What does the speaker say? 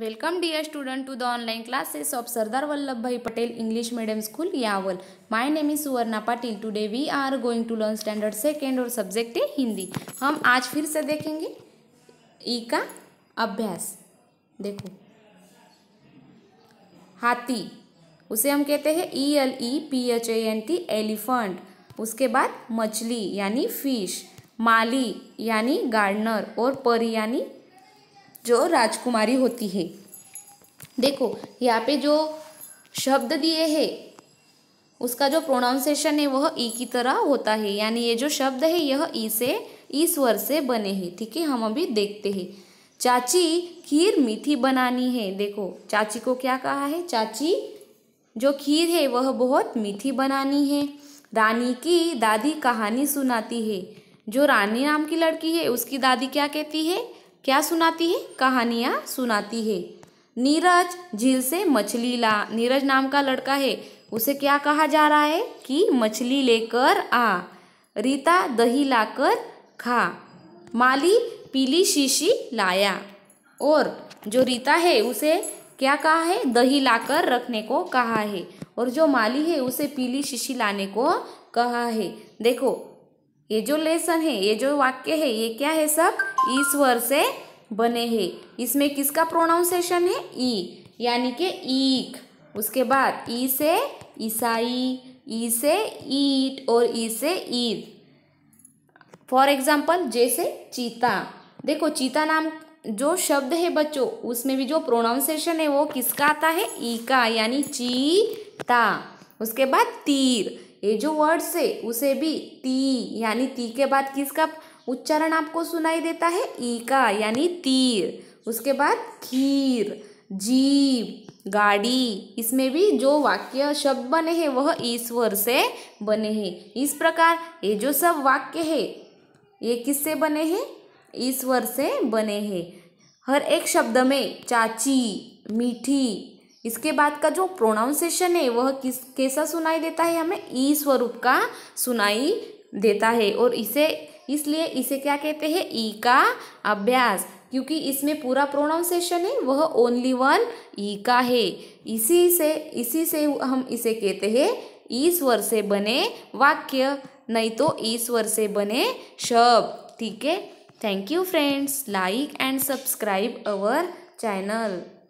welcome dear student to the online classes of Sardar Vallabh Bhai Patel English medium school Yawal my name is Suvarna Patil today we are going to learn standard second और subject है हिंदी हम आज फिर से देखेंगे ई e का अभ्यास देखो हाथी उसे हम कहते हैं E L E P H A N T elephant उसके बाद मछली यानी फिश माली यानी गार्डनर और परी यानी जो राजकुमारी होती है देखो यहाँ पे जो शब्द दिए है उसका जो प्रोनाउंसिएशन है वह ई की तरह होता है यानी ये जो शब्द है यह ई से ई स्वर से बने हैं ठीक है हम अभी देखते हैं चाची खीर मीठी बनानी है देखो चाची को क्या कहा है चाची जो खीर है वह बहुत मीठी बनानी है रानी की दादी कहानी सुनाती है जो रानी नाम की लड़की है उसकी दादी क्या कहती है क्या सुनाती है कहानियाँ सुनाती है नीरज झील से मछली ला नीरज नाम का लड़का है उसे क्या कहा जा रहा है कि मछली लेकर आ रीता दही लाकर खा माली पीली शीशी लाया और जो रीता है उसे क्या कहा है दही लाकर रखने को कहा है और जो माली है उसे पीली शीशी लाने को कहा है देखो ये जो लेसन है ये जो वाक्य है ये क्या है सब ईश्वर से बने हैं इसमें किसका प्रोनाउंसिएशन है ई यानी कि ईक उसके बाद ई से ईसाई ई से ईट और ई से ईद फॉर एग्जाम्पल जैसे चीता देखो चीता नाम जो शब्द है बच्चों उसमें भी जो प्रोनाउंसिएशन है वो किसका आता है ई का यानी चीता उसके बाद तीर ये जो वर्ड्स है उसे भी ती यानी ती के बाद किसका उच्चारण आपको सुनाई देता है ई का यानी तीर उसके बाद खीर जीप गाड़ी इसमें भी जो वाक्य शब्द बने हैं वह ईश्वर से बने हैं इस प्रकार ये जो सब वाक्य है ये किससे बने हैं ईश्वर से बने हैं हर एक शब्द में चाची मीठी इसके बाद का जो प्रोनाउंसिएशन है वह किस कैसा सुनाई देता है हमें ई स्वरूप का सुनाई देता है और इसे इसलिए इसे क्या कहते हैं ई का अभ्यास क्योंकि इसमें पूरा प्रोनाउंसिएशन है वह ओनली वन ई का है इसी से इसी से हम इसे कहते हैं ईश्वर से बने वाक्य नहीं तो ईश्वर से बने शब्द ठीक है thank you friends like and subscribe our channel